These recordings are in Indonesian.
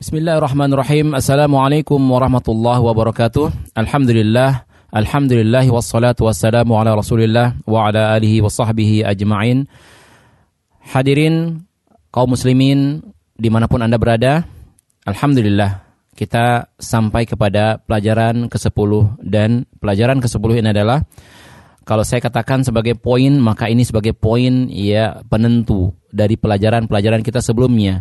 Bismillahirrahmanirrahim. Assalamualaikum warahmatullahi wabarakatuh. Alhamdulillah. Alhamdulillah wassalatu wassalamu ala Rasulillah wa ala alihi wa sahbihi ajma'in. Hadirin kaum muslimin dimanapun Anda berada, Alhamdulillah kita sampai kepada pelajaran ke-10 dan pelajaran ke-10 ini adalah kalau saya katakan sebagai poin maka ini sebagai poin ya penentu dari pelajaran-pelajaran kita sebelumnya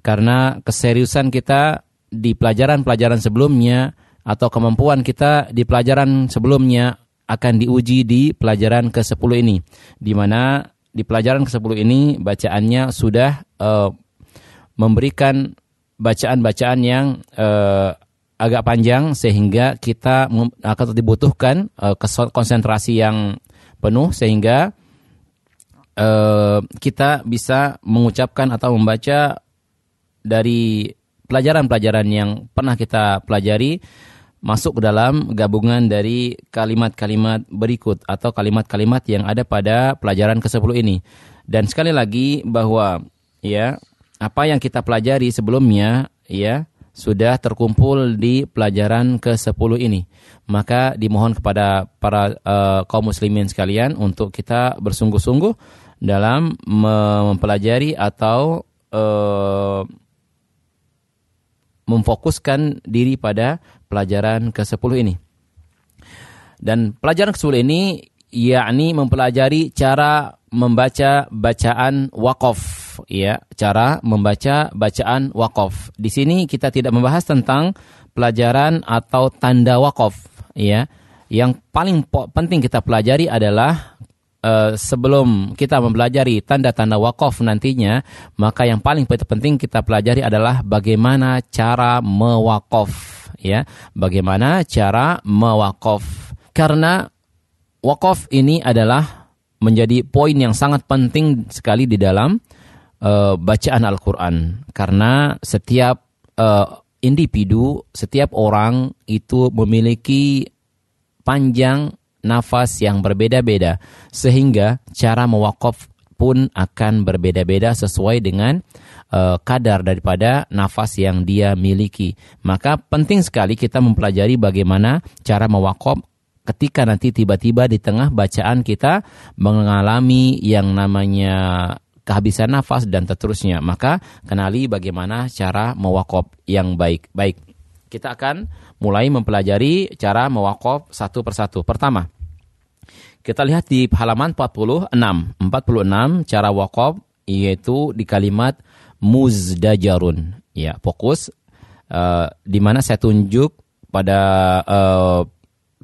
karena keseriusan kita di pelajaran-pelajaran sebelumnya atau kemampuan kita di pelajaran sebelumnya akan diuji di pelajaran ke-10 ini. Di mana di pelajaran ke-10 ini bacaannya sudah uh, memberikan bacaan-bacaan yang uh, agak panjang sehingga kita akan dibutuhkan uh, konsentrasi yang penuh sehingga uh, kita bisa mengucapkan atau membaca dari pelajaran-pelajaran yang pernah kita pelajari masuk ke dalam gabungan dari kalimat-kalimat berikut atau kalimat-kalimat yang ada pada pelajaran ke-10 ini. Dan sekali lagi bahwa ya apa yang kita pelajari sebelumnya ya sudah terkumpul di pelajaran ke-10 ini. Maka dimohon kepada para uh, kaum muslimin sekalian untuk kita bersungguh-sungguh dalam mempelajari atau uh, memfokuskan diri pada pelajaran ke-10 ini. Dan pelajaran ke-10 ini yakni mempelajari cara membaca bacaan wakaf ya, cara membaca bacaan wakaf. Di sini kita tidak membahas tentang pelajaran atau tanda wakaf ya. Yang paling penting kita pelajari adalah uh, sebelum kita mempelajari tanda-tanda wakaf nantinya, maka yang paling penting kita pelajari adalah bagaimana cara mewakaf, ya, bagaimana cara mewakaf. Karena wakaf ini adalah menjadi poin yang sangat penting sekali di dalam uh, bacaan Al-Quran, karena setiap uh, individu, setiap orang itu memiliki panjang nafas yang berbeda-beda sehingga cara mewakaf pun akan berbeda-beda sesuai dengan uh, kadar daripada nafas yang dia miliki. Maka penting sekali kita mempelajari bagaimana cara mewakaf ketika nanti tiba-tiba di tengah bacaan kita mengalami yang namanya kehabisan nafas dan seterusnya. Maka kenali bagaimana cara mewakaf yang baik-baik. Kita akan mulai mempelajari cara mewakaf satu persatu. Pertama, kita lihat di halaman 46, 46 cara wakaf yaitu di kalimat muzdajarun. Ya, fokus uh, di mana saya tunjuk pada uh,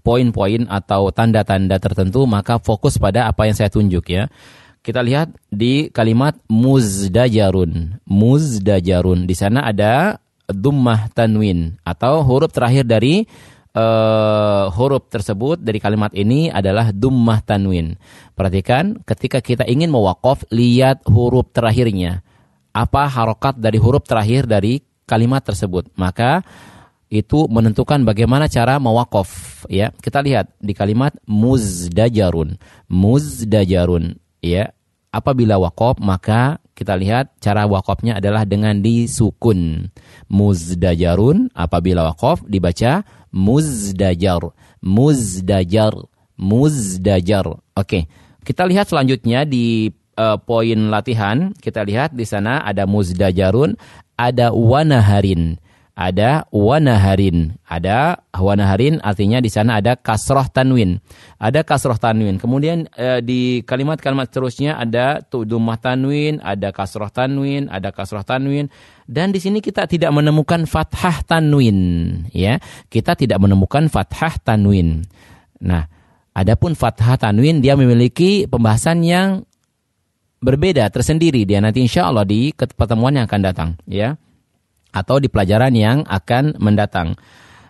poin-poin atau tanda-tanda tertentu maka fokus pada apa yang saya tunjuk ya. Kita lihat di kalimat muzdajarun. Muzdajarun di sana ada dummah tanwin atau huruf terakhir dari uh, huruf tersebut dari kalimat ini adalah dummah tanwin. Perhatikan ketika kita ingin mewakaf lihat huruf terakhirnya. Apa harokat dari huruf terakhir dari kalimat tersebut. Maka itu menentukan bagaimana cara mewakaf ya. Kita lihat di kalimat muzdajarun. Muzdajarun ya. Apabila wakaf maka kita lihat cara wakofnya adalah dengan disukun. Muzdajarun apabila wakof dibaca muzdajar, muzdajar, muzdajar. Oke, kita lihat selanjutnya di uh, poin latihan. Kita lihat di sana ada muzdajarun, ada wanaharin ada wanaharin. Ada wanaharin artinya di sana ada kasroh tanwin. Ada kasroh tanwin. Kemudian eh, di kalimat-kalimat seterusnya ada tudumah tanwin, ada kasroh tanwin, ada kasroh tanwin. Dan di sini kita tidak menemukan fathah tanwin. Ya, Kita tidak menemukan fathah tanwin. Nah, adapun fathah tanwin dia memiliki pembahasan yang berbeda, tersendiri. Dia nanti insya Allah di pertemuan yang akan datang. Ya atau di pelajaran yang akan mendatang.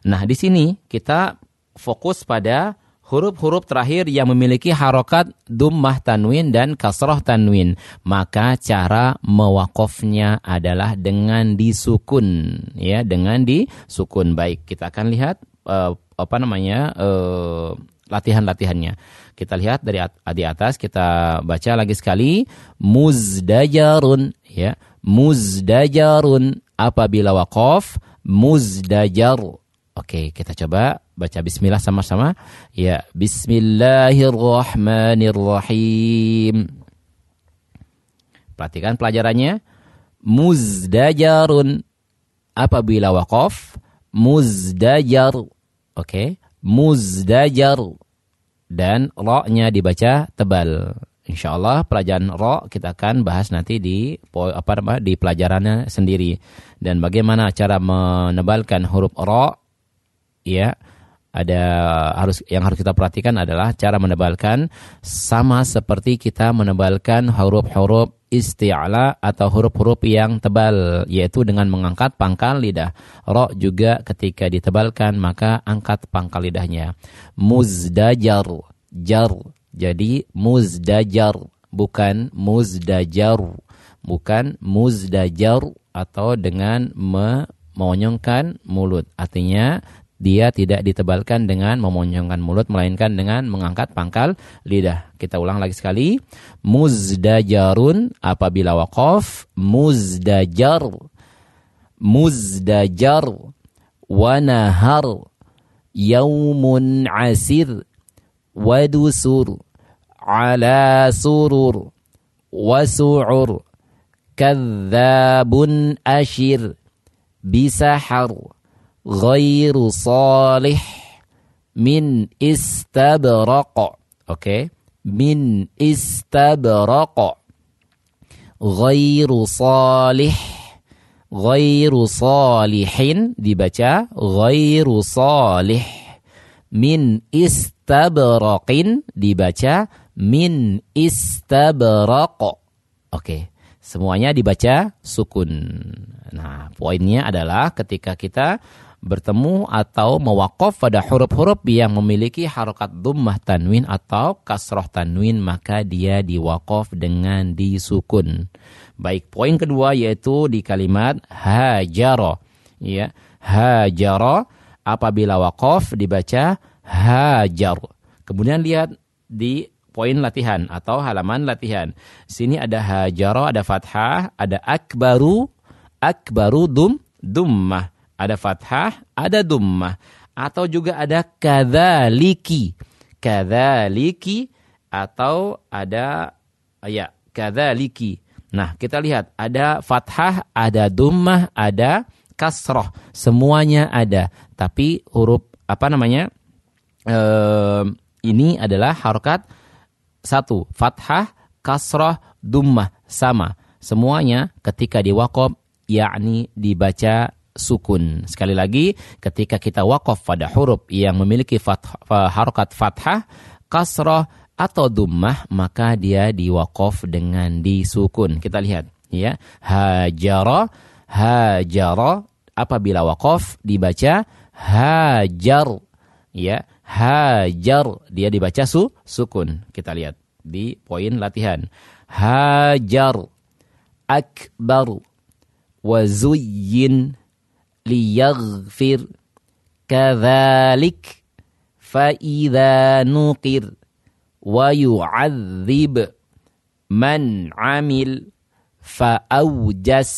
Nah, di sini kita fokus pada huruf-huruf terakhir yang memiliki harokat dummah tanwin dan kasroh tanwin. Maka cara mewakofnya adalah dengan disukun. Ya, dengan disukun. Baik, kita akan lihat uh, apa namanya uh, latihan-latihannya. Kita lihat dari at di atas, kita baca lagi sekali. Muzdajarun. Ya, muzdajarun apabila wakof muzdajar. Oke, kita coba baca bismillah sama-sama. Ya, bismillahirrahmanirrahim. Perhatikan pelajarannya. Muzdajarun. Apabila wakof, muzdajar. Oke, muzdajar. Dan roknya dibaca tebal. Insya Allah pelajaran ro kita akan bahas nanti di apa namanya di pelajarannya sendiri dan bagaimana cara menebalkan huruf ro ya ada harus yang harus kita perhatikan adalah cara menebalkan sama seperti kita menebalkan huruf-huruf isti'ala atau huruf-huruf yang tebal yaitu dengan mengangkat pangkal lidah. Ro juga ketika ditebalkan maka angkat pangkal lidahnya. Muzdajar, jar jadi muzdajar bukan muzdajar, bukan muzdajar atau dengan memonyongkan mulut. Artinya dia tidak ditebalkan dengan memonyongkan mulut melainkan dengan mengangkat pangkal lidah. Kita ulang lagi sekali. Muzdajarun apabila waqaf, muzdajar muzdajar wanahar nahar yaumun asir wa على سرر وسعر كذاب أشر بسحر غير صالح من استبرق أوكي من استبرق غير صالح غير صالح dibaca غير صالح من استبرق dibaca min istabraq. Oke, semuanya dibaca sukun. Nah, poinnya adalah ketika kita bertemu atau mewakaf pada huruf-huruf yang memiliki harokat dhummah tanwin atau kasroh tanwin maka dia diwakaf dengan disukun. Baik, poin kedua yaitu di kalimat hajaro. Ya, hajaro apabila wakaf dibaca hajar. Kemudian lihat di poin latihan atau halaman latihan. Sini ada hajaro, ada fathah, ada akbaru, akbaru dum, dummah. Ada fathah, ada dummah. Atau juga ada kadaliki, kadaliki atau ada ya kadaliki. Nah, kita lihat ada fathah, ada dummah, ada kasroh. Semuanya ada. Tapi huruf apa namanya? Uh, ini adalah harokat satu fathah, kasroh dummah sama. Semuanya ketika di wakop yakni dibaca sukun. Sekali lagi, ketika kita wakaf pada huruf yang memiliki fathah, harokat fathah, kasroh, atau dummah, maka dia diwakof dengan disukun. Kita lihat, ya. Hajara, hajara, apabila wakaf dibaca hajar, ya hajar dia dibaca su sukun kita lihat di poin latihan hajar akbar wa zuyyin liyaghfir kadzalik fa idza nuqir wa yu'adzib man amil fa awjas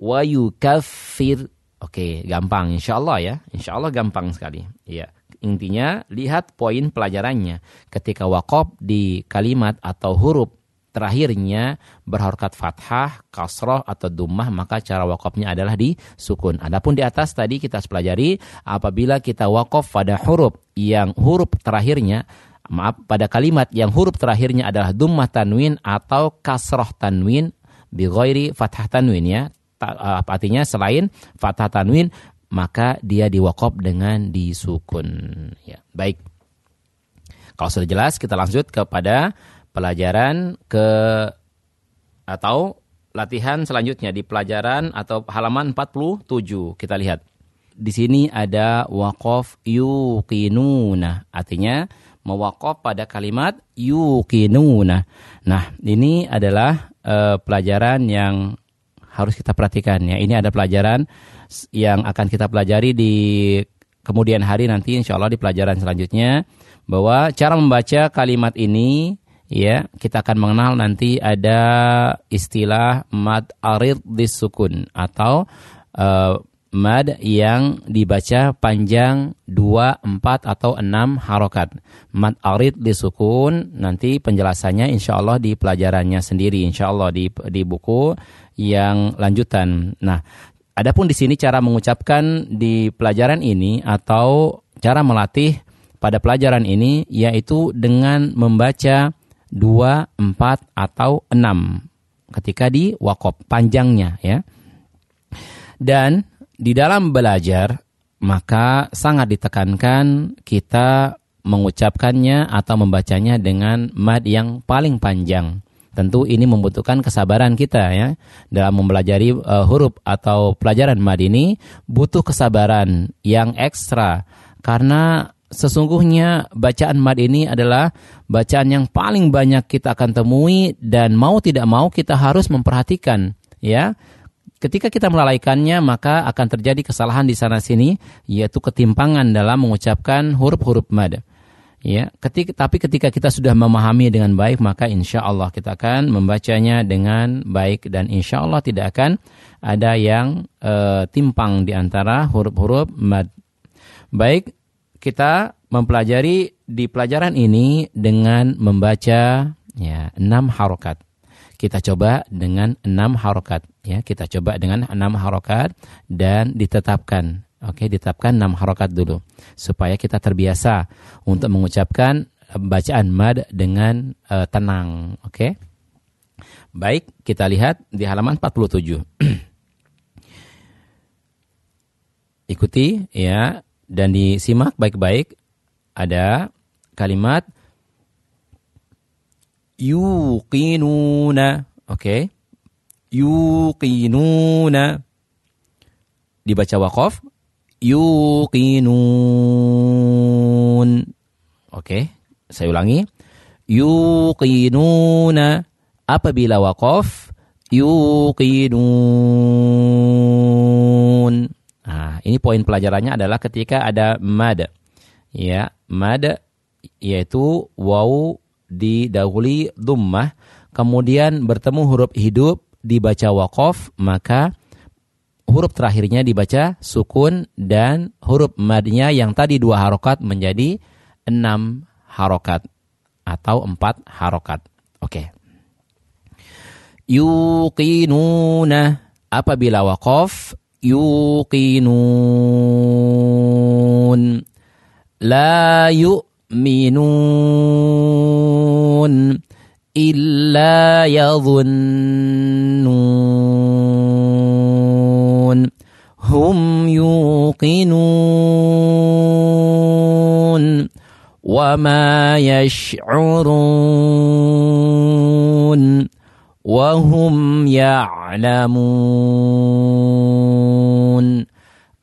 wa yukaffir oke gampang insyaallah ya insyaallah gampang sekali iya Intinya lihat poin pelajarannya. Ketika wakof di kalimat atau huruf terakhirnya berharkat fathah, kasroh atau dumah maka cara wakofnya adalah di sukun. Adapun di atas tadi kita pelajari apabila kita wakof pada huruf yang huruf terakhirnya maaf pada kalimat yang huruf terakhirnya adalah dumah tanwin atau kasroh tanwin bighairi fathah tanwin ya eh, artinya selain fathah tanwin maka dia diwakop dengan disukun. Ya, baik. Kalau sudah jelas, kita lanjut kepada pelajaran ke atau latihan selanjutnya di pelajaran atau halaman 47. Kita lihat. Di sini ada wakof yukinuna, Artinya mewakof pada kalimat yukinuna. Nah, ini adalah uh, pelajaran yang harus kita perhatikan ya. Ini ada pelajaran yang akan kita pelajari di kemudian hari nanti insya Allah di pelajaran selanjutnya bahwa cara membaca kalimat ini ya kita akan mengenal nanti ada istilah mad arid disukun atau uh, mad yang dibaca panjang 2, 4 atau 6 harokat. Mad arid disukun nanti penjelasannya insya Allah di pelajarannya sendiri insya Allah di, di buku yang lanjutan. Nah Adapun di sini cara mengucapkan di pelajaran ini atau cara melatih pada pelajaran ini yaitu dengan membaca 2, 4 atau 6 ketika di wakop panjangnya ya. Dan di dalam belajar maka sangat ditekankan kita mengucapkannya atau membacanya dengan mad yang paling panjang. Tentu ini membutuhkan kesabaran kita ya dalam mempelajari uh, huruf atau pelajaran mad ini butuh kesabaran yang ekstra karena sesungguhnya bacaan mad ini adalah bacaan yang paling banyak kita akan temui dan mau tidak mau kita harus memperhatikan ya Ketika kita melalaikannya, maka akan terjadi kesalahan di sana-sini, yaitu ketimpangan dalam mengucapkan huruf-huruf mad. Ya, ketika, tapi ketika kita sudah memahami dengan baik, maka insya Allah kita akan membacanya dengan baik dan insya Allah tidak akan ada yang e, timpang di antara huruf-huruf mad. Baik, kita mempelajari di pelajaran ini dengan membaca ya enam harokat. Kita coba dengan enam harokat, ya kita coba dengan enam harokat dan ditetapkan Oke, okay, ditetapkan enam harokat dulu supaya kita terbiasa untuk mengucapkan eh, bacaan mad dengan uh, tenang. Oke, okay? baik kita lihat di halaman 47. Ikuti ya dan disimak baik-baik. Ada kalimat yuqinuna. Oke, okay? yuqinuna dibaca wakaf yuqinun. Oke, okay, saya ulangi. Yuqinuna apabila wakof, yuqinun. Nah, ini poin pelajarannya adalah ketika ada mad. Ya, mad yaitu waw didahului dhammah kemudian bertemu huruf hidup dibaca wakof maka huruf terakhirnya dibaca sukun dan huruf madnya yang tadi dua harokat menjadi enam harokat atau empat harokat. Oke. Okay. Yukinuna apabila wakof Yukinun, la yu'minun illa yadhunnun هم يوقنون وما يشعرون وهم يعلمون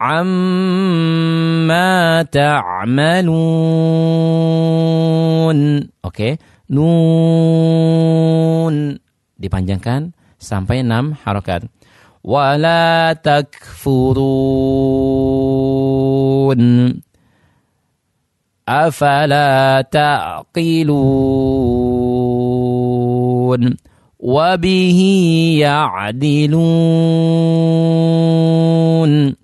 amma ta'malun. Oke, okay. nun dipanjangkan sampai 6 harokat. ولا تكفرون أفلا تعقلون وبه يعدلون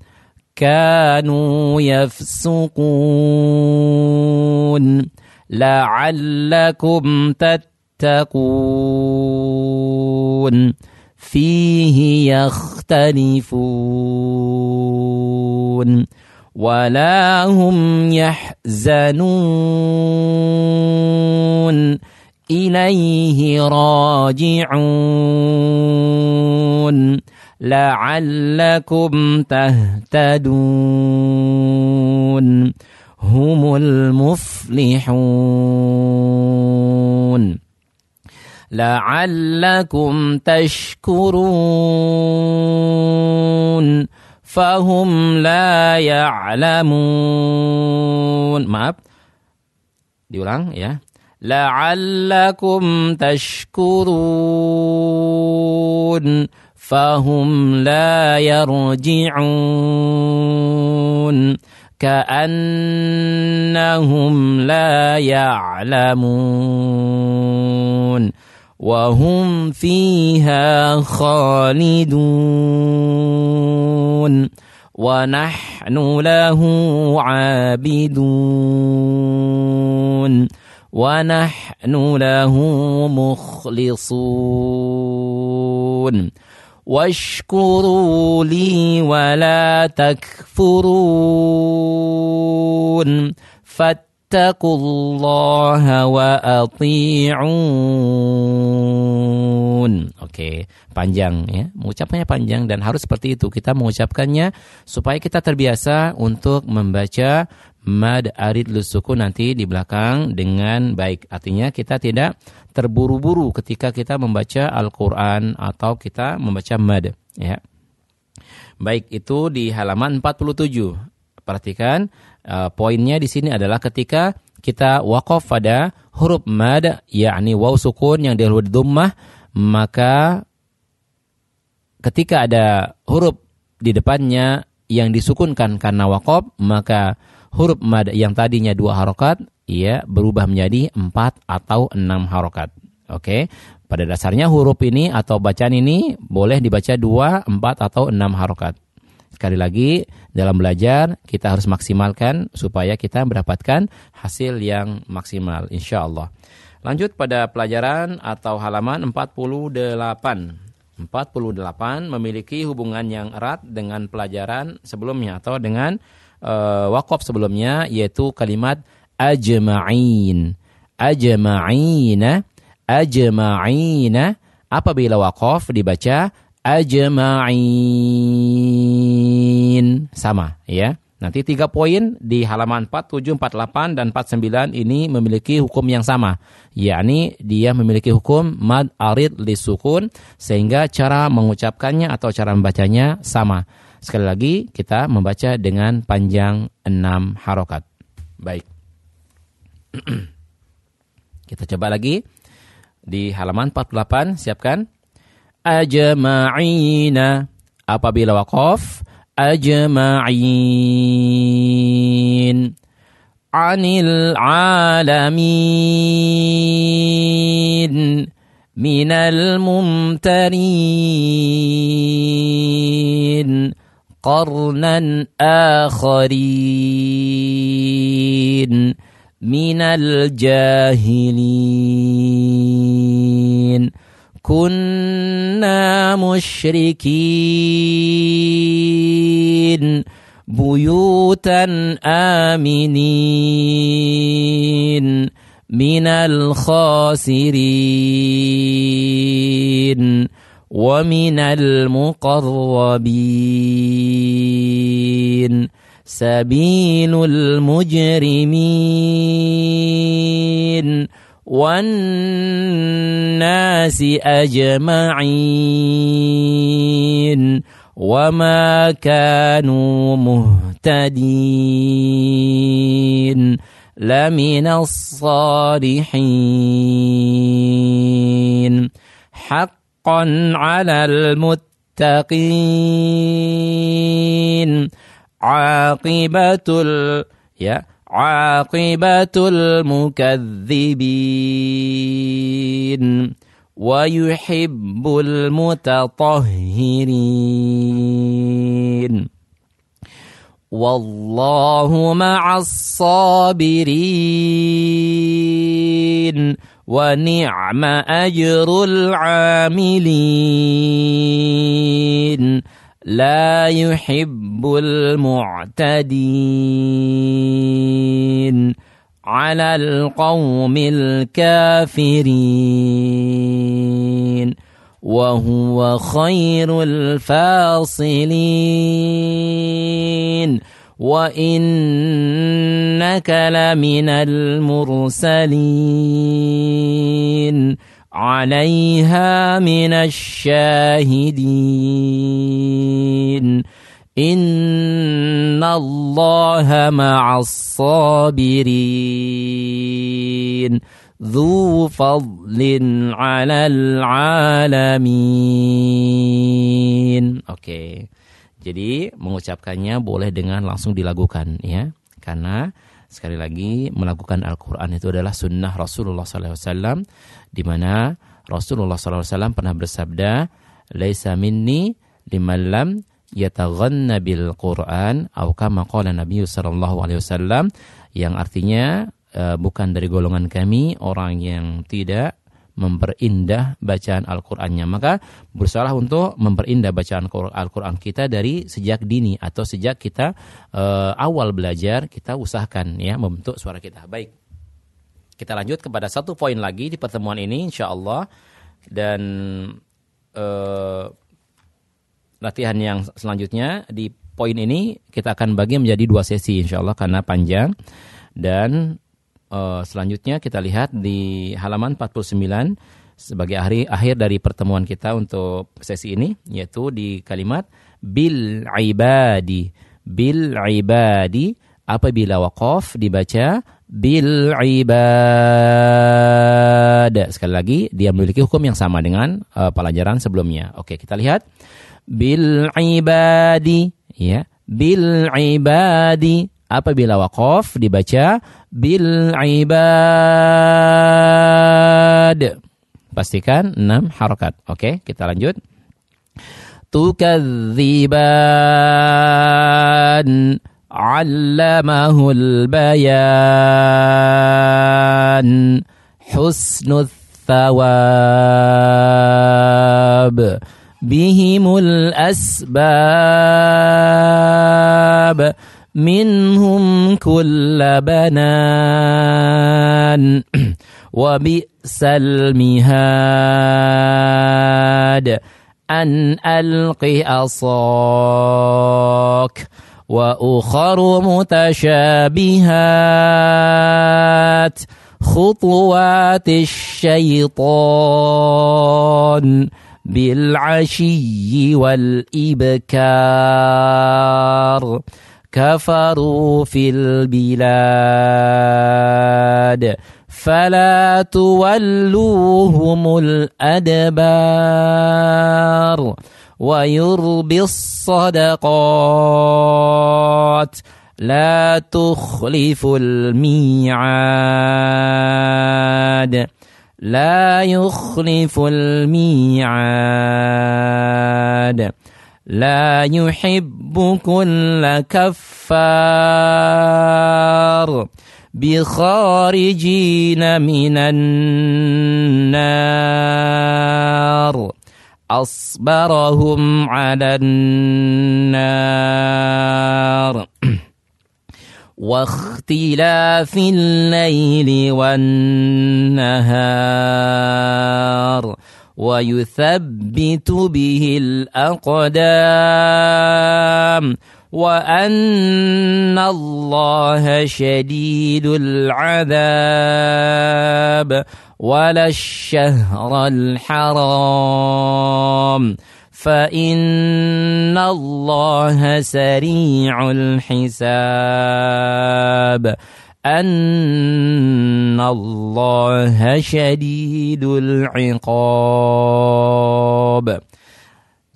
كانوا يفسقون لعلكم تتقون فيه يختلفون ولا هم يحزنون إليه راجعون لعلكم تهتدون هم المفلحون لعلكم تشكرون فهم لا يعلمون maaf diulang يا لعلكم تشكرون فهم لا يرجعون كأنهم لا يعلمون وهم فيها خالدون ونحن له عابدون ونحن له مخلصون واشكروا لي ولا تكفرون فات اتقوا الله وأطيعون Oke, okay. panjang ya. Mengucapkannya panjang dan harus seperti itu. Kita mengucapkannya supaya kita terbiasa untuk membaca mad arid lusuku nanti di belakang dengan baik. Artinya kita tidak terburu-buru ketika kita membaca Al-Qur'an atau kita membaca mad ya. Baik, itu di halaman 47. Perhatikan uh, poinnya di sini adalah ketika kita wakaf pada huruf mad yakni waw sukun yang dahulu di dhammah maka ketika ada huruf di depannya yang disukunkan karena wakaf maka huruf mad yang tadinya dua harokat ia berubah menjadi empat atau enam harokat. Oke, pada dasarnya huruf ini atau bacaan ini boleh dibaca dua, empat atau enam harokat. Sekali lagi, dalam belajar kita harus maksimalkan supaya kita mendapatkan hasil yang maksimal insya Allah. Lanjut pada pelajaran atau halaman 48. 48 memiliki hubungan yang erat dengan pelajaran sebelumnya atau dengan uh, wakaf sebelumnya yaitu kalimat ajma'in. Ajma'ina, eh? ajma'ina eh? apabila wakaf dibaca ajma'in. Sama ya. Nanti tiga poin di halaman 47, 48, dan 49 ini memiliki hukum yang sama. yakni dia memiliki hukum mad arid li sukun sehingga cara mengucapkannya atau cara membacanya sama. Sekali lagi kita membaca dengan panjang 6 harokat. Baik. kita coba lagi di halaman 48 siapkan ajma'ina. Apabila waqaf ajma'in. Anil alamin. Minal mumtarin. قرنا آخرين من الجاهلين كنا مشركين بيوتا آمنين من الخاسرين ومن المقربين سبيل المجرمين والناس أجمعين وما كانوا مهتدين لمن الصالحين حقا على المتقين عاقبة ال... yeah. عاقبة المكذبين ويحب المتطهرين والله مع الصابرين ونعم أجر العاملين لا يحب المعتدين على القوم الكافرين وهو خير الفاصلين وانك لمن المرسلين عليها من الشاهدين إن الله مع الصابرين ذو فضل على العالمين Oke okay. Jadi mengucapkannya boleh dengan langsung dilakukan ya Karena Sekali lagi, melakukan Al-Quran itu adalah sunnah Rasulullah SAW, di mana Rasulullah SAW pernah bersabda, Laisa minni limallam yataghanna bil Quran atau kama qala Nabi sallallahu alaihi wasallam yang artinya eh, bukan dari golongan kami orang yang tidak memperindah bacaan Al-Qur'annya. Maka berusaha untuk memperindah bacaan Al-Qur'an kita dari sejak dini atau sejak kita e, awal belajar kita usahakan ya membentuk suara kita. Baik. Kita lanjut kepada satu poin lagi di pertemuan ini insyaallah dan e, latihan yang selanjutnya di poin ini kita akan bagi menjadi dua sesi insyaallah karena panjang dan Eh, selanjutnya kita lihat di halaman 49 sebagai akhir, akhir dari pertemuan kita untuk sesi ini yaitu di kalimat bil ibadi bil ibadi apabila waqaf dibaca bil ibad sekali lagi dia memiliki hukum yang sama dengan uh, pelajaran sebelumnya oke kita lihat bil ibadi ya bil ibadi Apabila wakaf dibaca bil ibad. Pastikan 6 harokat. Oke, kita lanjut. Tukadziban allamahul bayan husnul thawab bihimul asbab منهم كل بنان وبئس المهاد أن ألق أصاك وأخر متشابهات خطوات الشيطان بالعشي والإبكار كفروا في البلاد فلا تولوهم الأدبار ويربي الصدقات لا تخلف الميعاد لا يخلف الميعاد لا يحب كل كفار بخارجين من النار أصبرهم على النار واختلاف الليل والنهار ويثبت به الأقدام وأن الله شديد العذاب ولا الشهر الحرام فإن الله سريع الحساب أن الله شديد العقاب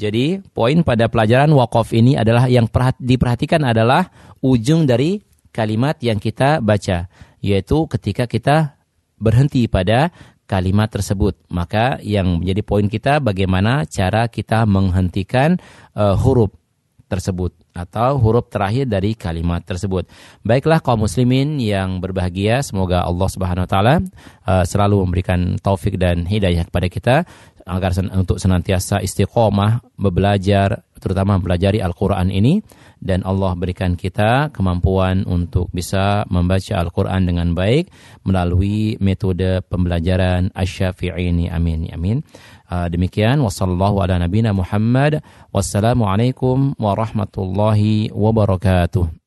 Jadi poin pada pelajaran wakaf ini adalah yang diperhatikan adalah ujung dari kalimat yang kita baca yaitu ketika kita berhenti pada kalimat tersebut maka yang menjadi poin kita bagaimana cara kita menghentikan uh, huruf tersebut atau huruf terakhir dari kalimat tersebut. Baiklah kaum muslimin yang berbahagia, semoga Allah Subhanahu wa taala eh, selalu memberikan taufik dan hidayah kepada kita agar sen untuk senantiasa istiqomah belajar terutama mempelajari Al-Qur'an ini dan Allah berikan kita kemampuan untuk bisa membaca Al-Qur'an dengan baik melalui metode pembelajaran asy ini Amin amin. Ah, demikian wasallallahu ala nabina Muhammad wassalamu 'alaikum warahmatullahi wabarakatuh.